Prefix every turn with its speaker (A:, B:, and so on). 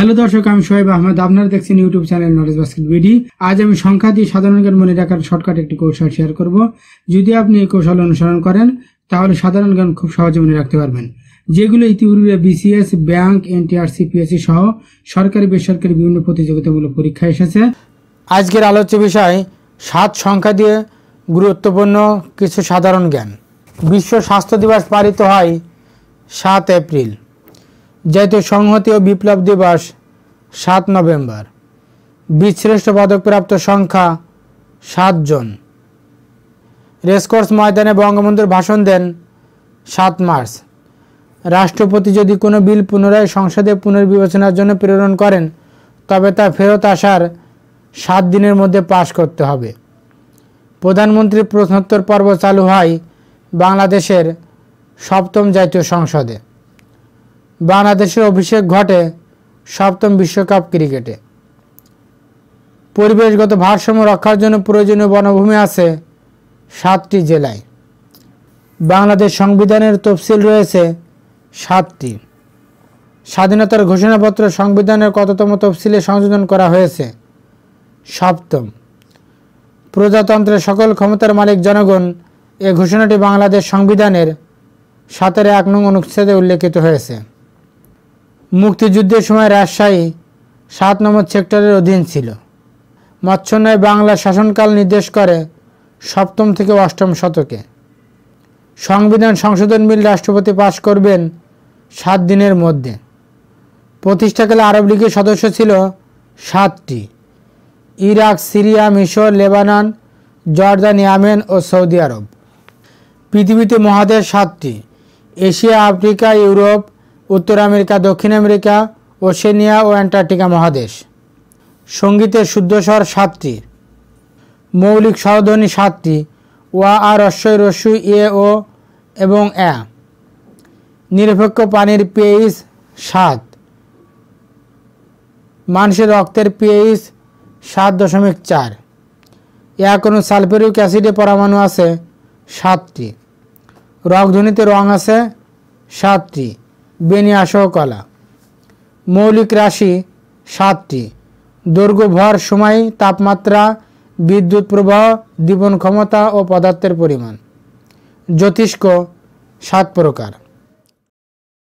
A: hello দর্শক আমি সোহেব আহমেদ আপনারা দেখছেন YouTube channel knowledge basket BD আজ আমি সংখ্যা দিয়ে সাধারণ জ্ঞান মনে রাখার শর্টকাট একটি কৌশল শেয়ার করব যদি আপনি এই কৌশল অনুসরণ করেন তাহলে সাধারণ জ্ঞান খুব সহজে মনে রাখতে পারবেন যেগুলো ইতিপূর্বে বিসিএস ব্যাংক এনটিআরসি পিএসসি সহ সরকারি বেসরকারি বিভিন্ন প্রতিযোগিতামূলক পরীক্ষা এসেছে আজকের আলোচ্য বিষয় সাত সংখ্যা দিয়ে গুরুত্বপূর্ণ কিছু সাধারণ জ্ঞান বিশ্ব স্বাস্থ্য দিবস পালিত হয় সাত এপ্রিল জাতীয় সংহতি ও বিপ্লব দিবস সাত নভেম্বর বীরশ্রেষ্ঠ পদকপ্রাপ্ত সংখ্যা সাতজন রেসকোর্স ময়দানে বঙ্গবন্ধুর ভাষণ দেন সাত মার্চ রাষ্ট্রপতি যদি কোনো বিল পুনরায় সংসদে পুনর্বিবেচনার জন্য প্রেরণ করেন তবে তা ফেরত আসার সাত দিনের মধ্যে পাশ করতে হবে প্রধানমন্ত্রীর প্রশ্নোত্তর পর্ব চালু হয় বাংলাদেশের সপ্তম জাতীয় সংসদে বাংলাদেশের অভিষেক ঘটে সপ্তম বিশ্বকাপ ক্রিকেটে পরিবেশগত ভারসাম্য রক্ষার জন্য প্রয়োজনীয় বনভূমি আছে সাতটি জেলায় বাংলাদেশ সংবিধানের তফসিল রয়েছে সাতটি স্বাধীনতার ঘোষণাপত্র সংবিধানের কততম তফসিলে সংযোজন করা হয়েছে সপ্তম প্রজাতন্ত্রের সকল ক্ষমতার মালিক জনগণ এ ঘোষণাটি বাংলাদেশ সংবিধানের সাতের এক নং অনুচ্ছেদে উল্লেখিত হয়েছে মুক্তিযুদ্ধের সময় রাজশাহী সাত নম্বর সেক্টরের অধীন ছিল মৎস্যনয় বাংলা শাসনকাল নির্দেশ করে সপ্তম থেকে অষ্টম শতকে সংবিধান সংশোধন বিল রাষ্ট্রপতি পাশ করবেন সাত দিনের মধ্যে প্রতিষ্ঠাকালে আরব লীগের সদস্য ছিল সাতটি ইরাক সিরিয়া মিশর লেবানন জর্দান ইয়ামেন ও সৌদি আরব পৃথিবীতে মহাদেশ সাতটি এশিয়া আফ্রিকা ইউরোপ উত্তর আমেরিকা দক্ষিণ আমেরিকা ওশেনিয়া ও অ্যান্টার্কটিকা মহাদেশ সঙ্গীতের শুদ্ধস্বর সাতটি মৌলিক স্বরধ্বনি সাতটি ওয়া আর অশ্বই রস্যু এ ও এবং অ্যা নিরপেক্ষ পানির পেইস সাত মানুষের রক্তের পেইস সাত দশমিক চার ইয়া কোনো সালফেরিক অ্যাসিডে পরমাণু আছে সাতটি রক্তধ্বনিতে রং আছে সাতটি বিন্যাস কলা মৌলিক রাশি সাতটি দৈর্ঘ্য ভর সময় তাপমাত্রা বিদ্যুৎ প্রবাহ দীপন ক্ষমতা ও পদার্থের পরিমাণ জ্যোতিষ্ক সাত প্রকার